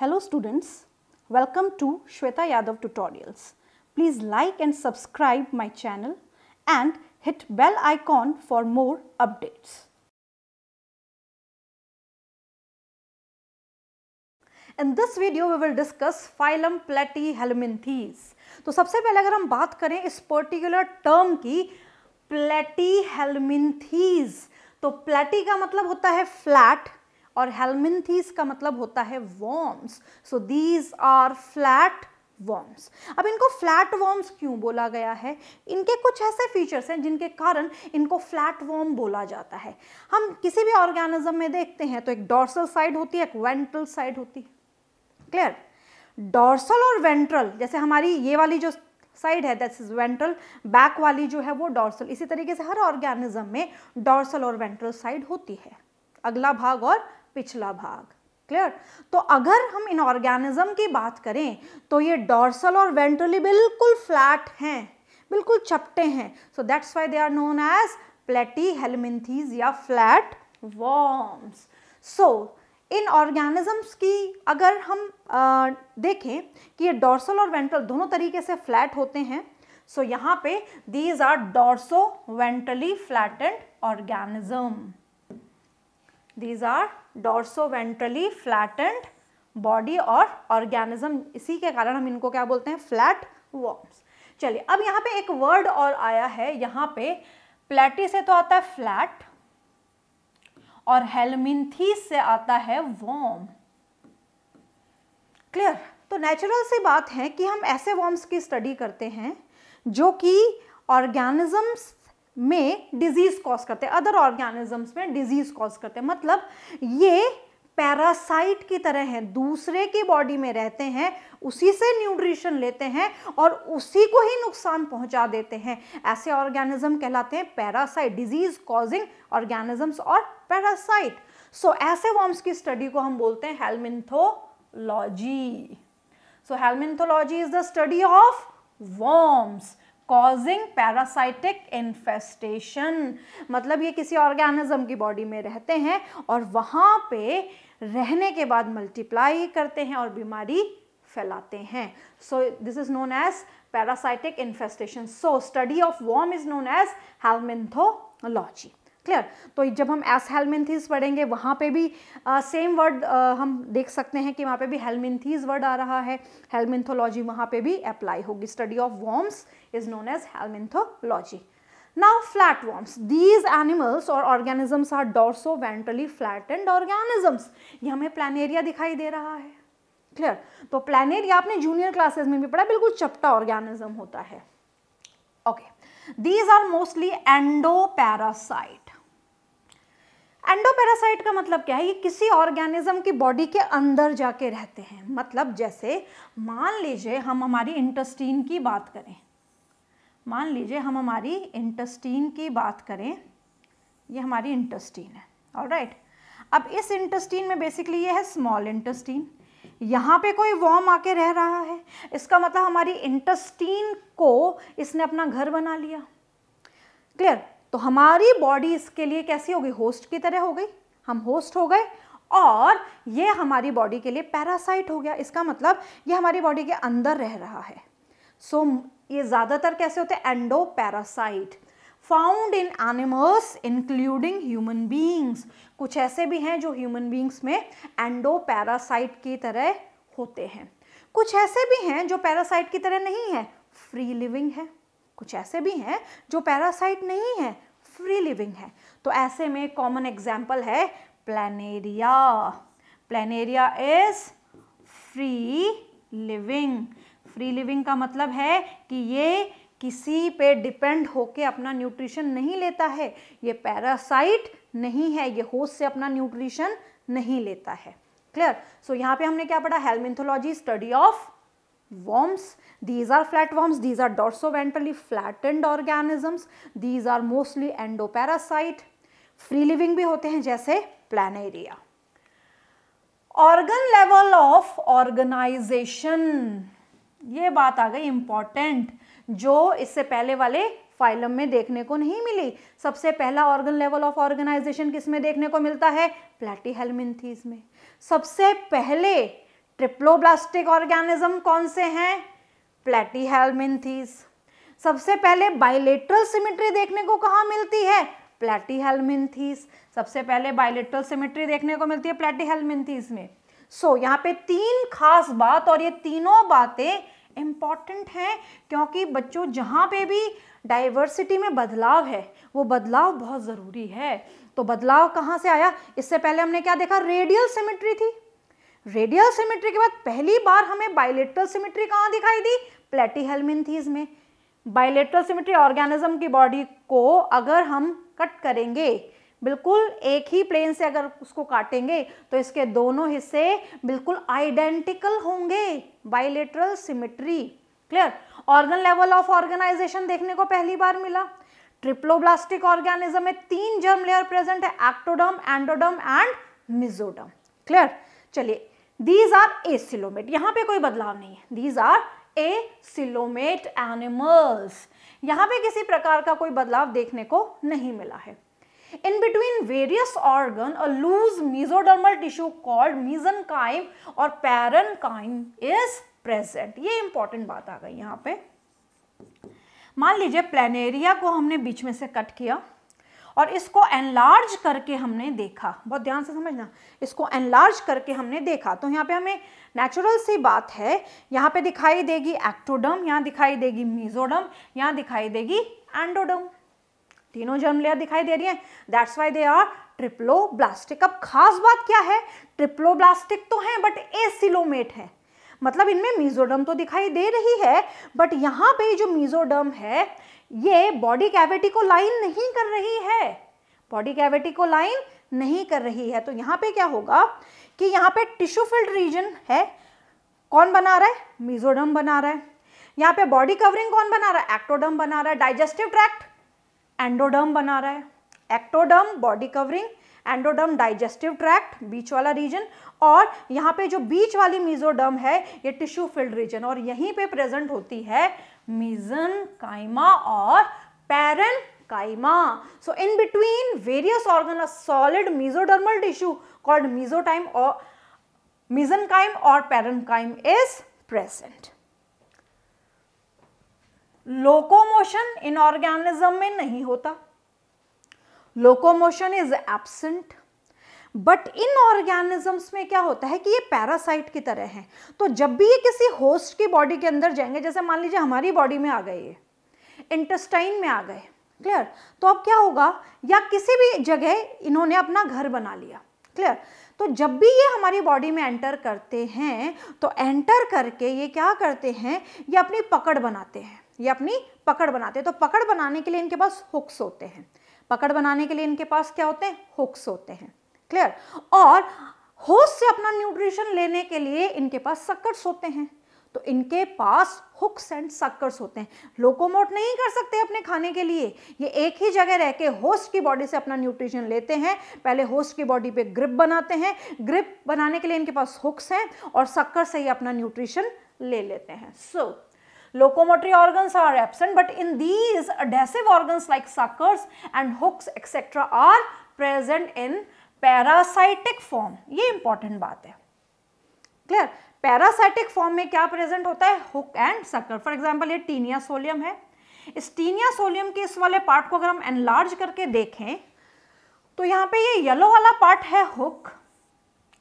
Hello students, welcome to Shweta Yadav tutorials. Please like and subscribe my channel and hit bell icon for more updates. In this video we will discuss phylum Platyhelminthes तो सबसे पहले अगर हम बात करें इस particular term की प्लेटी हेलमिंथीज तो प्लेटी का मतलब होता है फ्लैट और हेलमिनथीस का मतलब होता है worms so these are flat worms अब इनको फ्लैट वॉर्म्स क्यों बोला गया है इनके कुछ ऐसे फीचर्स हैं जिनके कारण इनको फ्लैट वॉर्म बोला जाता है हम किसी भी ऑर्गेनिज्म में देखते हैं तो एक डॉर्सल साइड होती है एक वेंट्रल साइड होती है क्लियर डॉर्सल और वेंट्रल जैसे हमारी ये वाली जो साइड है दैट इज वेंट्रल बैक वाली जो है वो डॉर्सल इसी तरीके से हर ऑर्गेनिज्म में डॉर्सल और वेंट्रल साइड होती है अगला भाग और पिछला भाग क्लियर तो अगर हम इन ऑर्गेनिज्म की बात करें तो ये डॉर्सल और वेंट्रली बिल्कुल फ्लैट हैं बिल्कुल चपटे हैं so that's why they are known as Platyhelminthes या फ्लैट वॉर्म्स सो इन ऑर्गेनिजम्स की अगर हम आ, देखें कि ये डॉर्सल और वेंट्रल दोनों तरीके से फ्लैट होते हैं सो so, यहाँ पे these are dorso ventrally flattened organism these are dorsoventrally flattened body और ऑर्गेनिज्म इसी के कारण हम इनको क्या बोलते हैं फ्लैट वॉर्म्स चलिए अब यहाँ पे एक वर्ड और आया है यहाँ पे प्लेटी से तो आता है फ्लैट और हेलमिनथीस से आता है वॉर्म क्लियर तो नेचुरल सी बात है कि हम ऐसे वॉर्म्स की स्टडी करते हैं जो कि ऑर्गेनिजम्स में डिजीज कॉज करते हैं अदर ऑर्गेनिजम्स में डिजीज कॉज करते हैं मतलब ये पैरासाइट की तरह हैं दूसरे की बॉडी में रहते हैं उसी से न्यूट्रिशन लेते हैं और उसी को ही नुकसान पहुंचा देते हैं ऐसे ऑर्गेनिज्म कहलाते हैं पैरासाइट डिजीज कॉजिंग ऑर्गेनिजम्स और पैरासाइट सो so, ऐसे वॉर्म्स की स्टडी को हम बोलते हैं helminthology so helminthology is the study of worms causing parasitic infestation मतलब ये किसी ऑर्गेनिज्म की बॉडी में रहते हैं और वहाँ पे रहने के बाद मल्टीप्लाई करते हैं और बीमारी फैलाते हैं so this is known as parasitic infestation so study of worm is known as helminthology clear तो जब हम एस हेलमिनथीज पढ़ेंगे वहाँ पे भी आ, सेम वर्ड आ, हम देख सकते हैं कि वहाँ पे भी हेलमिनथीज वर्ड आ रहा है हेलमिंथोलॉजी वहाँ पे भी अप्लाई होगी study of worms is known as helminthology worms these animals और organisms are dorso dorso flat and organisms ये हमें प्लानेरिया दिखाई दे रहा है क्लियर तो प्लानेरिया आपने जूनियर क्लासेस में भी पढ़ा बिल्कुल चपटा ऑर्गेनिज्म होता है okay these are mostly endoparasite endoparasite का मतलब क्या है ये किसी ऑर्गेनिज्म की बॉडी के अंदर जाके रहते हैं मतलब जैसे मान लीजिए हम हमारी इंटस्टीन की बात करें मान लीजिए हम हमारी इंटस्टीन की बात करें ये हमारी इंटस्टीन है और राइट अब इस इंटस्टीन में बेसिकली ये है स्मॉल इंटस्टीन यहाँ पे कोई वॉर्म आके रह रहा है इसका मतलब हमारी इंटस्टीन को इसने अपना घर बना लिया क्लियर तो हमारी बॉडी इसके लिए कैसी हो गई होस्ट की तरह हो गई हम होस्ट हो गए और ये हमारी बॉडी के लिए पैरासाइट हो गया इसका मतलब ये हमारी बॉडी के अंदर रह रहा है सो so, ये ज़्यादातर कैसे होते हैं endo parasite found in animals including human beings कुछ ऐसे भी हैं जो ह्यूमन बींग्स में एंडो पैरासाइट की तरह होते हैं कुछ ऐसे भी हैं जो पैरासाइट की तरह नहीं है फ्री लिविंग है कुछ ऐसे भी हैं जो पैरासाइट नहीं है फ्री लिविंग है तो ऐसे में कॉमन एग्जाम्पल है planaria planaria is free living free living का मतलब है कि ये किसी पे डिपेंड होके अपना न्यूट्रिशन नहीं लेता है ये पैरासाइट नहीं है ये होस्ट से अपना न्यूट्रिशन नहीं लेता है क्लियर सो so, यहाँ पे हमने क्या पढ़ा helminthology study of worms these are flatworms these are dorsoventrally flattened organisms these are mostly endoparasite free living bhi hote hain jaise planaria organ level of organization ye baat aa gayi important jo isse pehle wale phylum में देखने को नहीं मिली सबसे पहला organ level of organisation किस में देखने को मिलता है प्लेटी प्लेटीहेलमिंथीज में सबसे पहले ट्रिप्लोब्लास्टिक ऑर्गेनिज्म कौन से हैं प्लेटीहेलमिनथीज सबसे पहले बाइलेट्रल सिमेट्री देखने को कहाँ मिलती है प्लेटीहेलमिंथीस सबसे पहले बाइलेट्रल सिमेट्री देखने को मिलती है प्लेटीहेलमिंथीस में सो so, यहाँ पे तीन खास बात और ये तीनों बातें इम्पॉर्टेंट हैं क्योंकि बच्चों जहाँ पे भी डाइवर्सिटी में बदलाव है वो बदलाव बहुत ज़रूरी है तो बदलाव कहाँ से आया इससे पहले हमने क्या देखा रेडियल सिमेट्री थी रेडियल सिमेट्री के बाद पहली बार हमें बायोलेट्रल सिमेट्री कहाँ दिखाई दी प्लेटीहेलमिनथीज में बायोलेट्रल सिमेट्री ऑर्गेनिज्म की बॉडी को अगर हम कट करेंगे बिल्कुल एक ही प्लेन से अगर उसको काटेंगे तो इसके दोनों हिस्से बिल्कुल आइडेंटिकल होंगे bilateral symmetry clear organ level of organisation देखने को पहली बार मिला ट्रिप्लोब्लास्टिक ऑर्गेनिज्म में तीन जर्म लेयर प्रेजेंट है ectoderm endoderm and mesoderm clear चलिए दीज आर ए सिलोमेट यहाँ पे कोई बदलाव नहीं है these are acoelomate animals यहाँ पे किसी प्रकार का कोई बदलाव देखने को नहीं मिला है in between various organ a loose mesodermal tissue called mesenchyme और पैरन काइम इज प्रेजेंट ये इंपॉर्टेंट बात आ गई यहाँ पे मान लीजिए प्लेनेरिया को हमने बीच में से कट किया और इसको एनलार्ज करके हमने देखा बहुत ध्यान से समझना इसको एनलार्ज करके हमने देखा तो यहाँ पे हमें नेचुरल सी बात है यहाँ पे दिखाई देगी एक्टोडम यहाँ दिखाई देगी मीजोडम यहाँ दिखाई देगी एंडोडम तीनों जर्म लेयर दिखाई दे रही है that's why they are triploblastic अब खास बात क्या है ट्रिप्लो ब्लास्टिक तो है बट एसिलोमेट है मतलब इनमें मीजोडम तो दिखाई दे रही है बट यहाँ पे जो मीजोडम है ये बॉडी कैविटी को लाइन नहीं कर रही है बॉडी कैविटी को लाइन नहीं कर रही है तो यहाँ पे क्या होगा कि यहाँ पे टिश्यू फिल्ड रीजन है कौन बना रहा है मीजोडम बना रहा है यहाँ पे बॉडी कवरिंग कौन बना रहा है एक्टोडम बना रहा है डाइजेस्टिव ट्रैक्ट एंडोडम बना रहा है ectoderm body covering endoderm digestive tract बीच वाला रीजन और यहाँ पे जो बीच वाली मीजोडम है ये टिश्यू फिल्ड रीजन और यहीं पे प्रेजेंट होती है मिजन काइमा और parenchyma so in between various organ a solid mesodermal tissue called mesenchyme और मिजन काइम और parenchyma is present locomotion इन ऑर्गेनिज्म में नहीं होता लोकोमोशन इज एबसेंट बट इन ऑर्गेनिजम्स में क्या होता है कि ये पैरासाइट की तरह हैं तो जब भी ये किसी होस्ट की बॉडी के अंदर जाएंगे जैसे मान लीजिए हमारी बॉडी में आ गए ये इंटेस्टाइन में आ गए क्लियर तो अब क्या होगा या किसी भी जगह इन्होंने अपना घर बना लिया क्लियर तो जब भी ये हमारी बॉडी में एंटर करते हैं तो एंटर करके ये क्या करते हैं ये अपनी पकड़ बनाते हैं ये अपनी पकड़ बनाते हैं तो पकड़ बनाने के लिए इनके पास हुक्स होते हैं पकड़ बनाने के लिए इनके पास क्या होते हैं हुक्स होते हैं क्लियर और होश से अपना न्यूट्रिशन लेने के लिए इनके पास सक्कर्स होते हैं तो इनके पास हुक्स एंड सक्कर्स होते हैं लोकोमोट नहीं कर सकते अपने खाने के लिए ये एक ही जगह रह के होस्ट की बॉडी से अपना न्यूट्रिशन लेते हैं पहले होस्ट की बॉडी पे ग्रिप बनाते हैं ग्रिप बनाने के लिए इनके पास हुक्स हैं और सक्कर से ही अपना न्यूट्रिशन ले लेते हैं so locomotory organs are absent but in these adhesive organs like suckers and hooks etcetera are present in parasitic form ये इंपॉर्टेंट बात है क्लियर पैरासाइटिक फॉर्म में क्या प्रेजेंट होता है hook and sucker for example ये टीनिया सोलियम है इस टीनिया सोलियम के इस वाले पार्ट को अगर हम एनलार्ज करके देखें तो यहाँ पे ये येलो वाला पार्ट है हुक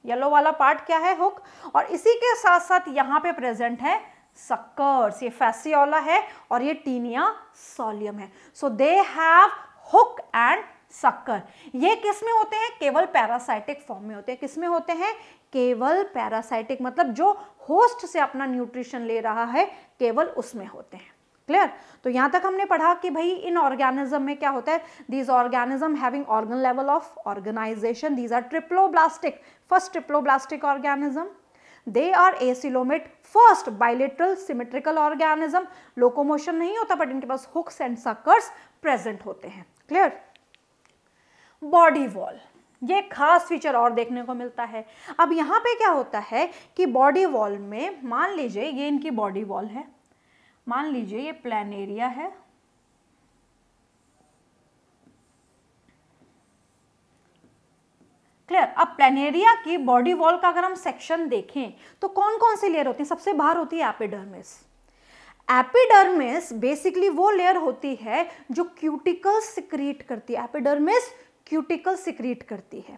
येलो वाला पार्ट क्या है हुक और इसी के साथ साथ यहाँ पे प्रेजेंट है सकर्स ये फैसियोला है और ये टीनिया सोलियम है so they have hook and sucker ये किस में होते हैं केवल पैरासाइटिक फॉर्म में होते हैं किस में होते हैं केवल पैरासाइटिक मतलब जो होस्ट से अपना न्यूट्रिशन ले रहा है केवल उसमें होते हैं क्लियर तो यहां तक हमने पढ़ा कि भाई इन ऑर्गेनिज्म में क्या होता है these organism having organ level of organisation these are triploblastic first triploblastic organism they are acoelomate first bilateral symmetrical organism locomotion नहीं होता बट इनके पास हुक्स एंड सकर्स प्रेजेंट होते हैं क्लियर बॉडी वॉल ये खास फीचर और देखने को मिलता है अब यहाँ पे क्या होता है कि बॉडी वॉल में मान लीजिए ये इनकी बॉडी वॉल है मान लीजिए ये प्लान एरिया है क्लियर अब प्लेनेरिया की बॉडी वॉल का अगर हम सेक्शन देखें तो कौन कौन सी लेयर होती है सबसे बाहर होती है एपिडर्मिस एपिडर्मिस बेसिकली वो लेयर होती है जो क्यूटिकल क्रिएट करती है एपिडर्मिस क्यूटिकल सिक्रीट करती है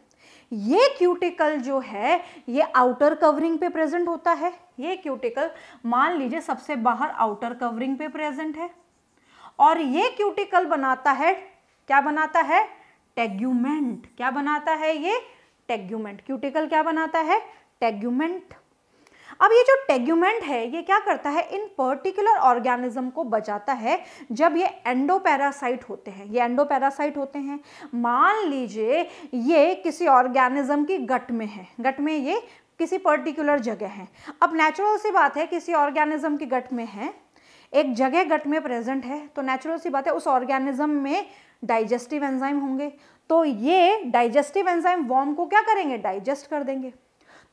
ये क्यूटिकल जो है ये आउटर कवरिंग पे प्रेजेंट होता है ये क्यूटिकल मान लीजिए सबसे बाहर आउटर कवरिंग पे प्रेजेंट है और ये क्यूटिकल बनाता है क्या बनाता है टेग्यूमेंट क्या बनाता है ये टेग्यूमेंट क्यूटिकल क्या बनाता है टेग्यूमेंट अब ये जो टेग्यूमेंट है ये क्या करता है इन पर्टिकुलर ऑर्गेनिज्म को बचाता है जब ये एंडोपैरासाइट होते हैं ये एंडोपैरासाइट होते हैं मान लीजिए ये किसी ऑर्गेनिज्म की गट में है गट में ये किसी पर्टिकुलर जगह है अब नेचुरल सी बात है किसी ऑर्गेनिज्म की गट में है एक जगह गट में प्रेजेंट है तो नेचुरल सी बात है उस ऑर्गेनिज्म में डाइजेस्टिव एंजाइम होंगे तो ये डाइजेस्टिव एंजाइम वॉर्म को क्या करेंगे डाइजेस्ट कर देंगे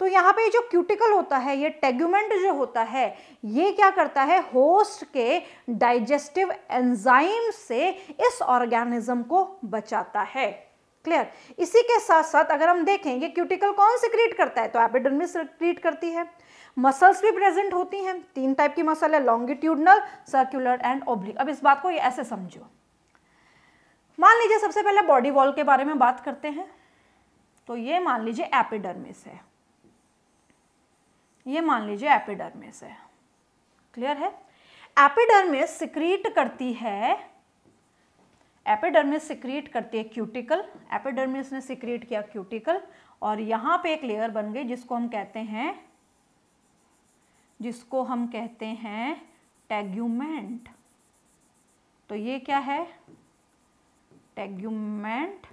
तो यहाँ पे जो क्यूटिकल होता है ये टेग्यूमेंट जो होता है ये क्या करता है होस्ट के डाइजेस्टिव एंजाइम से इस ऑर्गेनिज्म को बचाता है क्लियर इसी के साथ साथ अगर हम देखें ये क्यूटिकल कौन क्रिएट करता है तो एपिडर्मिस सिक्रीट करती है मसल्स भी प्रेजेंट होती हैं तीन टाइप की मसल है लॉन्गिट्यूडनल सर्क्यूलर एंड ओब्लिक अब इस बात को ये ऐसे समझो मान लीजिए सबसे पहले बॉडी वॉल के बारे में बात करते हैं तो ये मान लीजिए एपिडर्मिस है ये मान लीजिए एपिडर्मिस है क्लियर है एपिडर्मिस सिक्रीट करती है एपिडर्मिस सिक्रीट करती है क्यूटिकल एपिडर्मिस ने सिक्रीट किया क्यूटिकल और यहां पे एक लेयर बन गई जिसको हम कहते हैं जिसको हम कहते हैं टैग्यूमेंट तो ये क्या है टैग्यूमेंट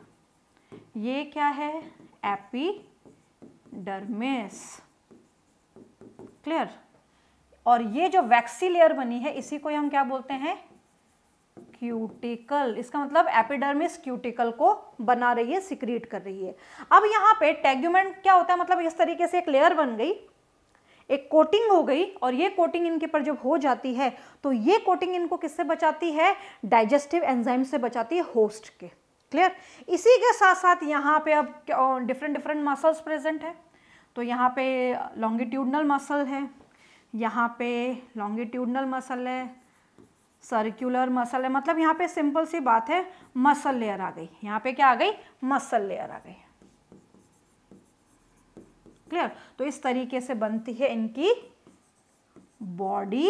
ये क्या है डरमेस क्लियर और ये जो वैक्सी लेयर बनी है इसी को हम क्या बोलते हैं क्यूटिकल इसका मतलब एपिडर्मिस क्यूटिकल को बना रही है सिक्रीट कर रही है अब यहाँ पे टेग्यूमेंट क्या होता है मतलब इस तरीके से एक लेयर बन गई एक कोटिंग हो गई और ये कोटिंग इनके पर जब हो जाती है तो ये कोटिंग इनको किससे बचाती है डाइजेस्टिव एंजाइम से बचाती है होस्ट के क्लियर इसी के साथ साथ यहाँ पे अब डिफरेंट डिफरेंट मसल्स प्रेजेंट है तो यहाँ पे लॉन्गिट्यूडनल मसल है यहाँ पे लॉन्गिट्यूडनल मसल है सर्कुलर मसल है मतलब यहाँ पे सिंपल सी बात है मसल लेयर आ गई यहाँ पे क्या आ गई मसल लेयर आ गई क्लियर तो इस तरीके से बनती है इनकी बॉडी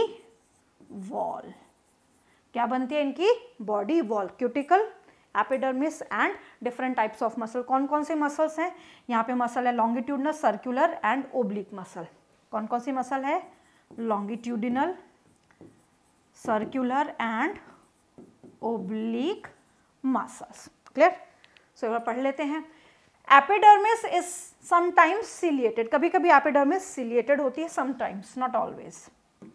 वॉल क्या बनती है इनकी body wall cuticle epidermis and different types of muscle कौन कौन से मसल्स हैं यहाँ पे मसल है longitudinal circular and oblique muscle कौन कौन सी मसल है longitudinal circular and oblique muscles clear so एक पढ़ लेते हैं एपिडर्मिस इज समटाइम्स सिलिएटेड कभी कभी एपिडर्मिस सिलिएटेड होती है समटाइम्स नॉट ऑलवेज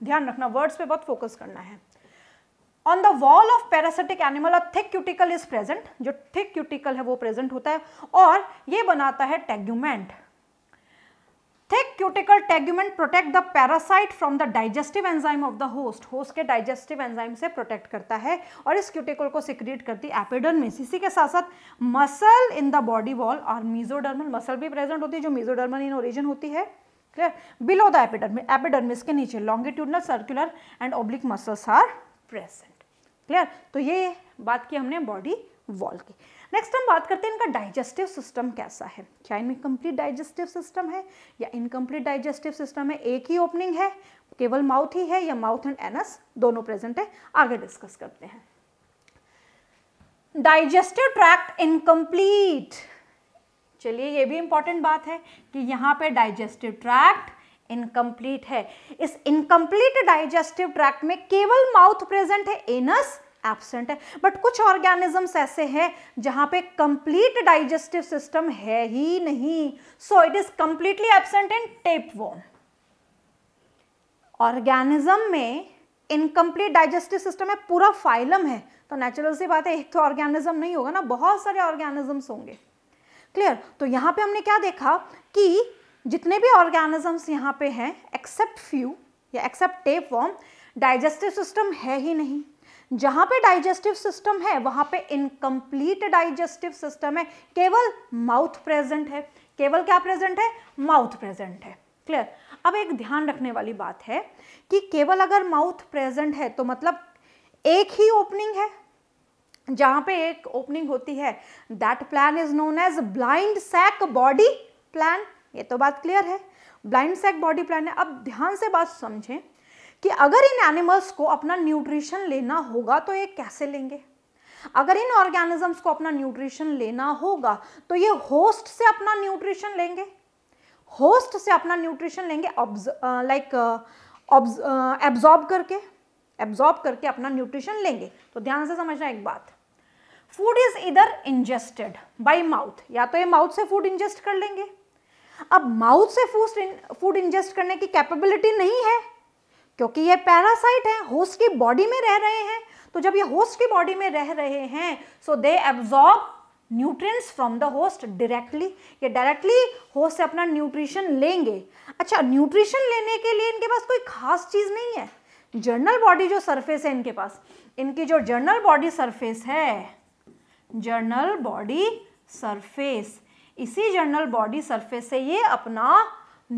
ध्यान रखना वर्ड्स पे बहुत फोकस करना है on the wall of parasitic animal a thick cuticle is present जो थिक क्यूटिकल है वो प्रेजेंट होता है और ये बनाता है tegument thick cuticle tegument protect the parasite from the digestive enzyme of the host host के डाइजेस्टिव एंजाइम से प्रोटेक्ट करता है और इस क्यूटिकल को सिक्रिएट करती है एपिडर्मिस इसी के साथ साथ muscle in the body wall और मीजोडर्मल मसल भी प्रेजेंट होती है जो मीजोडर्मल इन ओरिजिन होती है clear below the epidermis epidermis के नीचे longitudinal circular and oblique muscles are present clear तो ये बात की हमने बॉडी वॉल की नेक्स्ट हम बात करते हैं इनका डाइजेस्टिव सिस्टम कैसा है क्या इनमें कंप्लीट डाइजेस्टिव सिस्टम है या इनकम्प्लीट डाइजेस्टिव सिस्टम है एक ही ओपनिंग है केवल माउथ ही है या माउथ एंड एनस दोनों प्रेजेंट है आगे डिस्कस करते हैं डाइजेस्टिव ट्रैक्ट इनकम्प्लीट चलिए ये भी इंपॉर्टेंट बात है कि यहाँ पे डाइजेस्टिव ट्रैक्ट इनकम्प्लीट है इस इनकम्प्लीट डाइजेस्टिव ट्रैक्ट में केवल माउथ प्रेजेंट है एनस एबसेंट है बट कुछ ऑर्गेनिजम्स ऐसे हैं जहां पे कंप्लीट डाइजेस्टिव सिस्टम है ही नहीं so it is completely absent in tapeworm organism में इनकम्प्लीट डाइजेस्टिव सिस्टम है पूरा फाइलम है तो नेचुरल सी बात है एक तो ऑर्गेनिज्म नहीं होगा ना बहुत सारे ऑर्गेनिजम्स होंगे क्लियर तो यहां पे हमने क्या देखा कि जितने भी ऑर्गेनिजम्स यहाँ पे हैं एक्सेप्ट फ्यू या except tapeworm digestive system है ही नहीं जहाँ पे डाइजेस्टिव सिस्टम है वहाँ पे इनकम्प्लीट डाइजेस्टिव सिस्टम है केवल माउथ प्रेजेंट है केवल क्या प्रेजेंट है माउथ प्रेजेंट है क्लियर अब एक ध्यान रखने वाली बात है कि केवल अगर माउथ प्रेजेंट है तो मतलब एक ही ओपनिंग है जहाँ पे एक ओपनिंग होती है that plan is known as blind sac body plan ये तो बात क्लियर है ब्लाइंड सेक बॉडी प्लान है अब ध्यान से बात समझें कि अगर इन एनिमल्स को अपना न्यूट्रिशन लेना होगा तो ये कैसे लेंगे अगर इन ऑर्गेनिजम्स को अपना न्यूट्रिशन लेना होगा तो ये होस्ट से अपना न्यूट्रिशन लेंगे होस्ट से अपना न्यूट्रिशन लेंगे लाइक एब्जॉर्ब करके एब्जॉर्ब करके अपना न्यूट्रिशन लेंगे तो ध्यान से समझना एक बात फूड इज इधर इंजेस्टेड बाई माउथ या तो ये माउथ से फूड इंजेस्ट कर लेंगे अब माउथ से फूड फूड इंजेस्ट करने की कैपेबिलिटी नहीं है क्योंकि ये पैरासाइट है होस्ट की बॉडी में रह रहे हैं तो जब ये होस्ट की बॉडी में रह रहे हैं so they absorb nutrients from the host directly ये डायरेक्टली होस्ट से अपना न्यूट्रिशन लेंगे अच्छा न्यूट्रिशन लेने के लिए इनके पास कोई खास चीज़ नहीं है जर्नल बॉडी जो सरफेस है इनके पास इनकी जो जर्नल बॉडी सरफेस है जर्नल बॉडी सरफेस इसी जनरल बॉडी सरफेस से ये अपना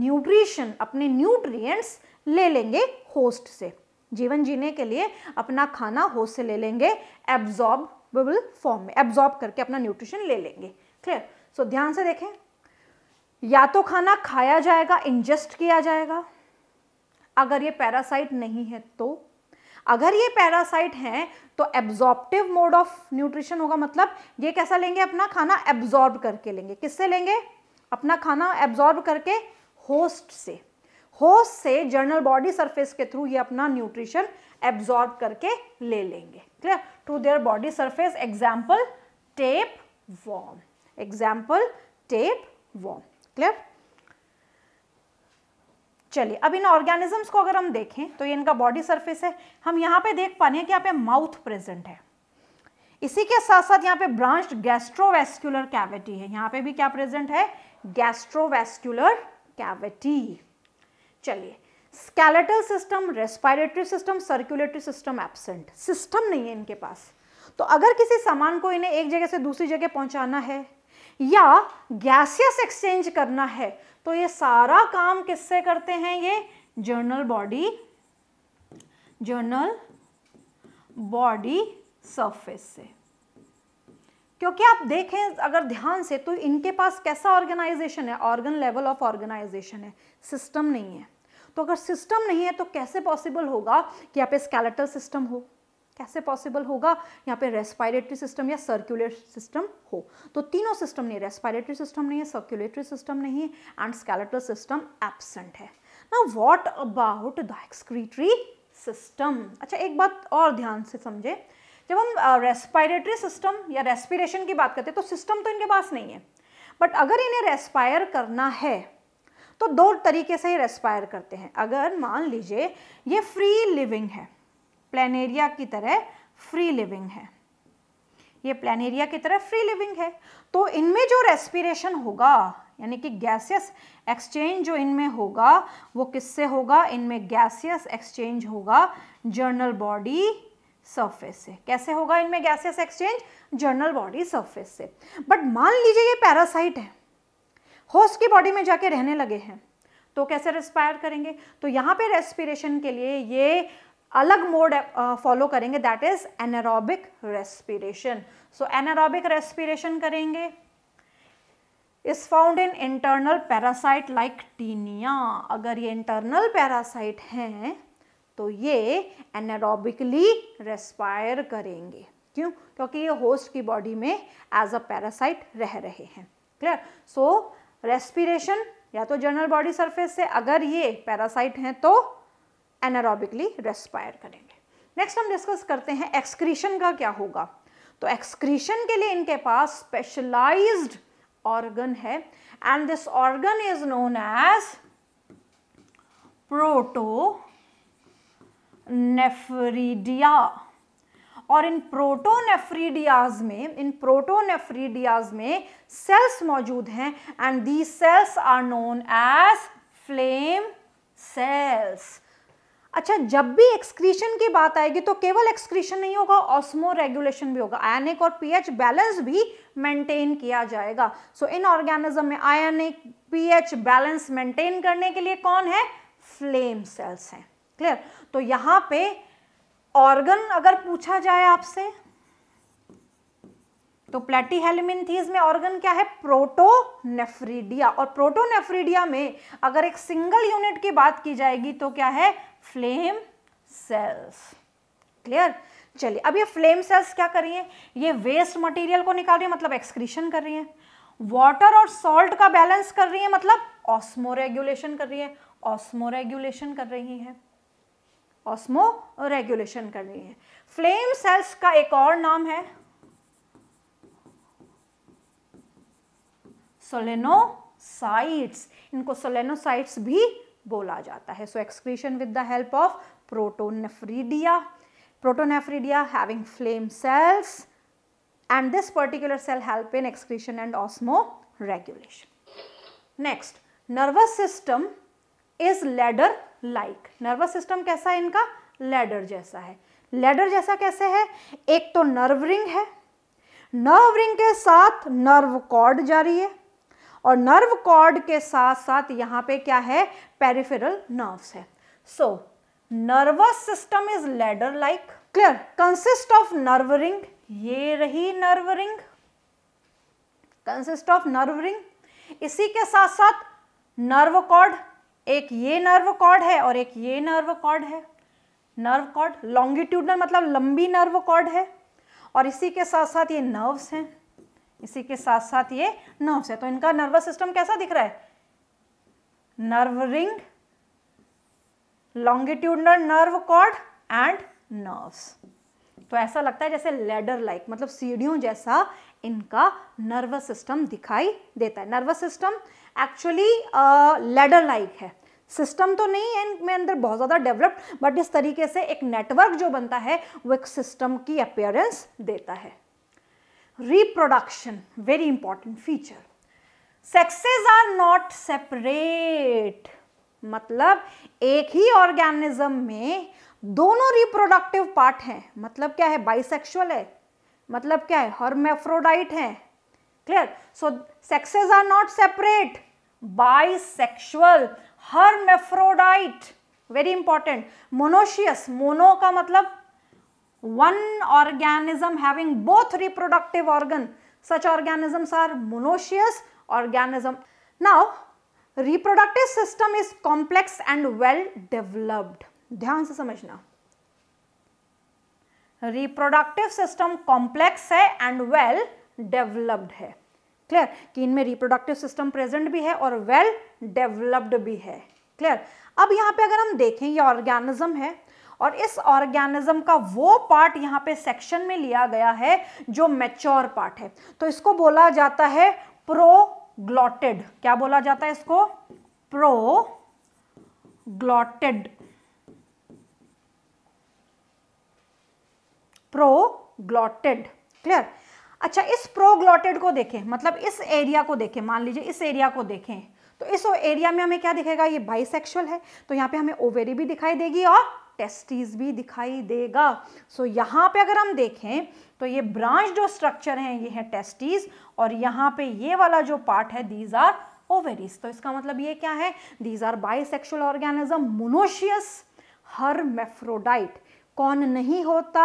न्यूट्रिशन अपने न्यूट्रिएंट्स ले लेंगे होस्ट से जीवन जीने के लिए अपना खाना होस्ट से ले लेंगे एब्जॉर्बेबल फॉर्म में एब्जॉर्ब करके अपना न्यूट्रिशन ले लेंगे क्लियर सो so, ध्यान से देखें या तो खाना खाया जाएगा इंजेस्ट किया जाएगा अगर ये पैरासाइट नहीं है तो अगर ये पैरासाइट हैं तो एब्जॉर्प्टिव मोड ऑफ न्यूट्रिशन होगा मतलब ये कैसा लेंगे अपना खाना एब्जॉर्ब करके लेंगे किससे लेंगे अपना खाना एब्जॉर्ब करके होस्ट से होस्ट से जर्नल बॉडी सरफेस के थ्रू ये अपना न्यूट्रिशन एब्जॉर्ब करके ले लेंगे clear to their body surface example tapeworm example tapeworm clear चलिए अब इन ऑर्गेनिजम्स को अगर हम देखें तो ये इनका बॉडी सरफेस है हम यहाँ पे देख पा रहे हैं कि यहाँ पे माउथ प्रेजेंट है इसी के साथ साथ यहाँ पे ब्रांच गैस्ट्रोवेस्क्यूलर कैविटी है यहाँ पे भी क्या प्रेजेंट है गैस्ट्रोवेस्क्यूलर कैविटी चलिए skeletal system respiratory system circulatory system absent system नहीं है इनके पास तो अगर किसी सामान को इन्हें एक जगह से दूसरी जगह पहुंचाना है या गैसियस एक्सचेंज करना है तो ये सारा काम किससे करते हैं ये general body general body surface से क्योंकि आप देखें अगर ध्यान से तो इनके पास कैसा ऑर्गेनाइजेशन है ऑर्गन लेवल ऑफ ऑर्गेनाइजेशन है सिस्टम नहीं है तो अगर सिस्टम नहीं है तो कैसे पॉसिबल होगा कि आप स्केलेटल सिस्टम हो कैसे पॉसिबल होगा यहाँ पे रेस्पायरेटरी सिस्टम या सर्कुलेटरी सिस्टम हो तो तीनों सिस्टम नहीं रेस्पायरेटरी सिस्टम नहीं है सर्कुलेटरी सिस्टम नहीं एंड स्केलेटल सिस्टम एबसेंट है ना what about the excretory system अच्छा एक बात और ध्यान से समझे जब हम रेस्पायरेटरी सिस्टम या रेस्पिरेशन की बात करते हैं तो सिस्टम तो इनके पास नहीं है बट अगर इन्हें रेस्पायर करना है तो दो तरीके से ही रेस्पायर करते हैं अगर मान लीजिए ये फ्री लिविंग है प्लानेरिया की तरह फ्री लिविंग है ये प्लानेरिया की तरह फ्री लिविंग है तो इनमें जो रेस्पिरेशन होगा यानी कि गैसियस एक्सचेंज जो इनमें होगा वो किससे होगा इनमें गैसियस एक्सचेंज होगा जर्नल बॉडी सरफेस से कैसे होगा इनमें gaseous exchange general body surface से बट मान लीजिए ये पैरासाइट है होस्ट की बॉडी में जाके रहने लगे हैं तो कैसे रेस्पायर करेंगे तो यहाँ पे रेस्पिरेशन के लिए ये अलग मोड फॉलो uh, करेंगे that is anaerobic respiration so anaerobic respiration करेंगे is found in internal parasite like Taenia अगर ये इंटरनल पैरासाइट हैं तो ये एनारोबिकली रेस्पायर करेंगे क्यों क्योंकि ये होस्ट की बॉडी में एज अ पैरासाइट रह रहे हैं क्लियर सो रेस्पिरेशन या तो जनरल बॉडी सरफेस से अगर ये पैरासाइट हैं तो एनारोबिकली रेस्पायर करेंगे नेक्स्ट हम डिस्कस करते हैं एक्सक्रीशन का क्या होगा तो एक्सक्रीशन के लिए इनके पास स्पेशलाइज्ड ऑर्गन है and this organ is known as protonephridia और इन प्रोटोनेफ्रीडियाज में इन प्रोटोनेफ्रीडियाज में सेल्स मौजूद हैं and the cells are known as flame cells अच्छा जब भी एक्सक्रीशन की बात आएगी तो केवल एक्सक्रीशन नहीं होगा ऑस्मो रेगुलेशन भी होगा आयनिक और पीएच बैलेंस भी मेंटेन किया जाएगा सो इन ऑर्गेनिज्म में आयनिक पीएच बैलेंस मेंटेन करने के लिए कौन है फ्लेम सेल्स हैं क्लियर तो यहाँ पे ऑर्गन अगर पूछा जाए आपसे तो प्लेटीहेलमिन में ऑर्गन क्या है प्रोटोनेफ्रीडिया और प्रोटोनेफ्रीडिया में अगर एक सिंगल यूनिट की बात की जाएगी तो क्या है फ्लेम सेल्स क्लियर चलिए अब ये फ्लेम सेल्स क्या कर रही हैं ये वेस्ट मटेरियल को निकाल रही है मतलब एक्सक्रीशन कर रही हैं वाटर और सॉल्ट का बैलेंस कर रही है मतलब ऑस्मो रेगुलेशन कर रही है ऑस्मो रेगुलेशन कर रही है ऑस्मो रेगुलेशन कर रही है फ्लेम सेल्स का एक और नाम है सोलेनोसाइट्स इनको सोलेनोसाइट्स भी बोला जाता है so excretion with the help of protonephridia protonephridia having flame cells and this particular cell help in excretion and osmoregulation next nervous system is ladder like nervous system कैसा है इनका ladder जैसा है ladder जैसा कैसे है एक तो नर्व रिंग है नर्व रिंग के साथ नर्व कॉर्ड जारी है और नर्व कॉर्ड के साथ साथ यहाँ पे क्या है पेरिफेरल नर्व्स है so nervous system is ladder like clear consist of nerve ring ये रही nerve ring consist of nerve ring इसी के साथ साथ नर्व कॉर्ड एक ये नर्व कॉर्ड है और एक ये नर्व कॉर्ड है नर्व कॉर्ड लॉन्गिट्यूडनल मतलब लंबी नर्व कॉर्ड है और इसी के साथ साथ ये नर्व्स हैं इसी के साथ साथ ये नर्व्स है तो इनका नर्वस सिस्टम कैसा दिख रहा है nerve ring longitudinal nerve cord and nerves तो ऐसा लगता है जैसे लेडर लाइक मतलब सीढ़ियों जैसा इनका नर्वस सिस्टम दिखाई देता है nervous system actually ladder like है सिस्टम तो नहीं है इनमें अंदर बहुत ज़्यादा डेवलप्ड बट इस तरीके से एक नेटवर्क जो बनता है वो एक सिस्टम की अपेयरेंस देता है reproduction very important feature sexes are not separate मतलब एक ही ऑर्गेनिज्म में दोनों रिप्रोडक्टिव पार्ट हैं मतलब क्या है बाइसेक्सुअल है मतलब क्या है हर्मेफ्रोडाइट है clear so sexes are not separate bisexual hermaphrodite very important monoecious mono का मतलब one organism having both reproductive organ. Such organisms are monoecious organism. Now, reproductive system is complex and well developed. ध्यान से समझना reproductive system complex है and well developed है clear कि इनमें reproductive system present भी है और वेल well डेवलप्ड भी है क्लियर अब यहाँ पे अगर हम देखें ये ऑर्गेनिज्म है और इस ऑर्गेनिज्म का वो पार्ट यहाँ पे सेक्शन में लिया गया है जो मेच्योर पार्ट है तो इसको बोला जाता है प्रोग्लॉटेड क्या बोला जाता है इसको प्रो ग्लॉटेड क्लियर अच्छा इस प्रोग्लॉटेड को देखें मतलब इस एरिया को देखें मान लीजिए इस एरिया को देखें तो इस एरिया में हमें क्या दिखेगा ये बाइसेक्सुअल है तो यहाँ पे हमें ओवेरी भी दिखाई देगी और टेस्टिस भी दिखाई देगा सो so, यहाँ पे अगर हम देखें तो ये ब्रांच जो स्ट्रक्चर हैं ये है टेस्टिस और यहाँ पे ये वाला जो पार्ट है दीज आर ओवेरिस तो इसका मतलब ये क्या है these are bisexual organism monoecious hermaphrodite कौन नहीं होता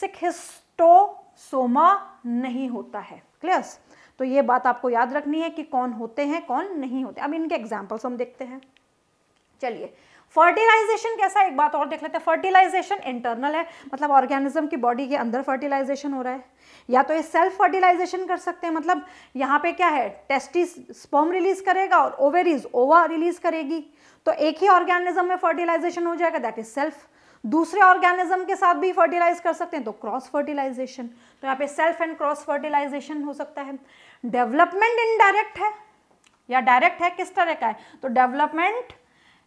सिक्हिस्टोसोमा नहीं होता है क्लियर तो ये बात आपको याद रखनी है कि कौन होते हैं कौन नहीं होते अब इनके एग्जाम्पल्स हम देखते हैं चलिए फर्टिलाइजेशन कैसा एक बात और देख लेते हैं फर्टिलाइजेशन इंटरनल है मतलब ऑर्गेनिज्म की बॉडी के अंदर फर्टिलाइजेशन हो रहा है या तो ये सेल्फ फर्टिलाइजेशन कर सकते हैं मतलब यहाँ पे क्या है टेस्टिस स्पर्म रिलीज करेगा और ओवेरीज ओवा रिलीज करेगी तो एक ही ऑर्गेनिज्म में फर्टिलाइजेशन हो जाएगा दैट इज सेल्फ दूसरे ऑर्गेनिज्म के साथ भी फर्टिलाइज कर सकते हैं तो क्रॉस फर्टिलाइजेशन तो यहाँ पे सेल्फ एंड क्रॉस फर्टिलाइजेशन हो सकता है डेवलपमेंट इनडायरेक्ट है या डायरेक्ट है किस तरह का है तो development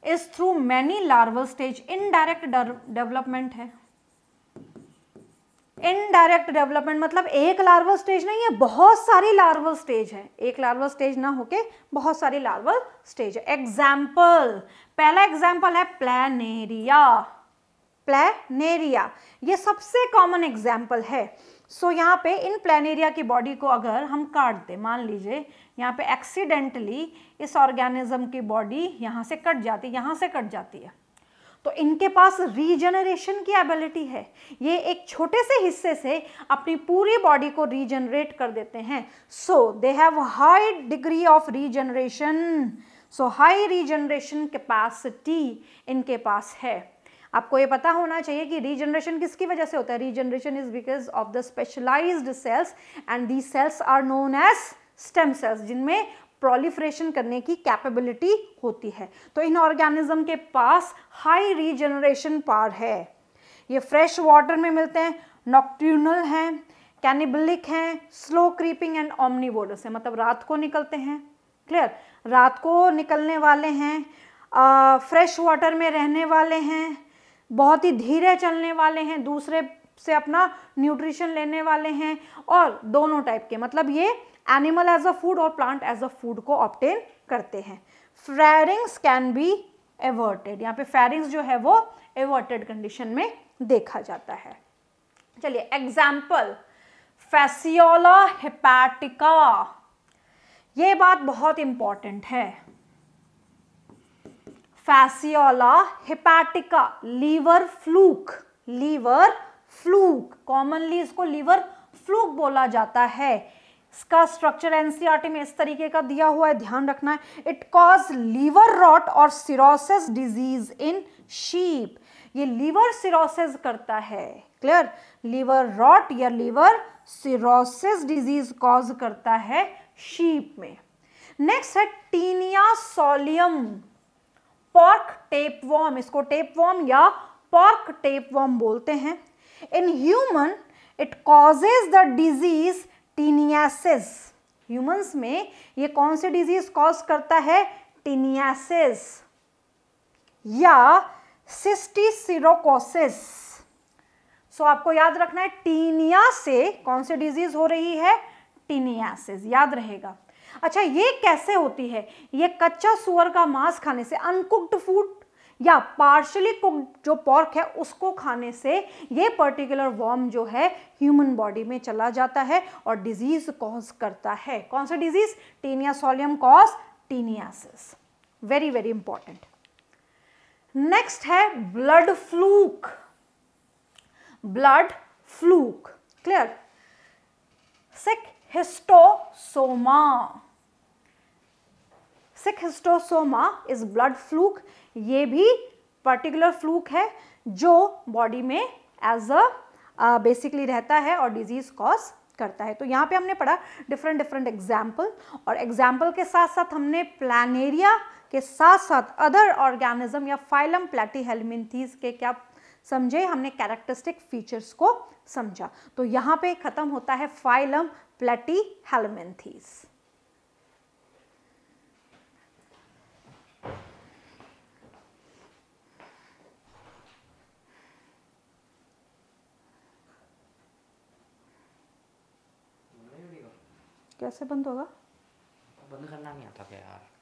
is through many larval stage indirect development है इनडायरेक्ट डेवलपमेंट मतलब एक लार्वल स्टेज नहीं है बहुत सारी लार्वल स्टेज है एक लार्वल स्टेज ना होके बहुत सारी लार्वल स्टेज है एग्जाम्पल पहला एग्जाम्पल है प्लेनेरिया प्लेनेरिया ये सबसे कॉमन एग्जाम्पल है सो so, यहाँ पे इन प्लेनेरिया की बॉडी को अगर हम काट दें मान लीजिए यहाँ पे एक्सीडेंटली इस ऑर्गेनिज्म की बॉडी यहाँ से कट जाती है यहाँ से कट जाती है तो इनके पास रीजनरेशन की एबिलिटी है ये एक छोटे से हिस्से से अपनी पूरी बॉडी को रीजनरेट कर देते हैं so they have high degree of regeneration so high regeneration capacity इनके पास है आपको ये पता होना चाहिए कि रीजनरेशन किसकी वजह से होता है regeneration is because of the specialised cells and the cells are known as stem cells जिनमें प्रोलिफ्रेशन करने की कैपेबिलिटी होती है तो इन ऑर्गेनिज्म के पास हाई रीजनरेशन पार है ये फ्रेश वाटर में मिलते हैं नॉक्ट्यूनल हैं कैनिबलिक हैं स्लो क्रीपिंग एंड ओमनीवोरस है मतलब रात को निकलते हैं क्लियर रात को निकलने वाले हैं फ्रेश वाटर में रहने वाले हैं बहुत ही धीरे चलने वाले हैं दूसरे से अपना न्यूट्रिशन लेने वाले हैं और दोनों टाइप के मतलब ये एनिमल एज अ फूड और प्लांट एज अ फूड को ऑप्टेन करते हैं फ्रेरिंग्स कैन बी एवर्टेड यहाँ पे फेरिंग्स जो है वो एवर्टेड कंडीशन में देखा जाता है चलिए एग्जाम्पल फैसियोला हेपैटिका ये बात बहुत इंपॉर्टेंट है Fasciola hepatica liver fluke liver fluke commonly इसको लीवर फ्लूक बोला जाता है इसका स्ट्रक्चर एनसीआरटी में इस तरीके का दिया हुआ है ध्यान रखना है इट कॉज लीवर रॉट और सिरोसिस डिजीज इन शीप ये लीवर सिरोसिस करता है क्लियर लीवर रॉट या लीवर सिरोसिस डिजीज कॉज करता है शीप में नेक्स्ट है टीनिया सोलियम पॉर्क टेपवॉर्म इसको टेपवॉर्म या पॉर्क टेपवॉर्म बोलते हैं in human it causes the disease taeniasis humans में ये कौन सी डिजीज कॉज करता है टीनियासिस या सिस्टिसरोकोसिस सो आपको याद रखना है टीनिया से कौन सी डिजीज हो रही है टीनियासिस याद रहेगा अच्छा ये कैसे होती है ये कच्चा सुअर का मांस खाने से अनकुक्ड फूड या पार्शली कुक जो पॉर्क है उसको खाने से ये पर्टिकुलर वॉर्म जो है ह्यूमन बॉडी में चला जाता है और डिजीज कॉज करता है कौन सा disease Taenia solium cause taeniasis very very important next है blood fluke blood fluke clear Schistosoma Schistosoma is blood fluke ये भी पर्टिकुलर फ्लूक है जो बॉडी में एज अ बेसिकली रहता है और डिजीज कॉज करता है तो यहाँ पे हमने पढ़ा डिफरेंट डिफरेंट एग्जाम्पल और एग्जाम्पल के साथ साथ हमने प्लानेरिया के साथ साथ अदर ऑर्गेनिज्म या फाइलम प्लेटीहेलमिनथीज के क्या समझे हमने कैरेक्टरिस्टिक फीचर्स को समझा तो यहाँ पे ख़त्म होता है फाइलम प्लेटीहेलमिनथीज़ कैसे बंद होगा बंद करना नहीं आता क्या यार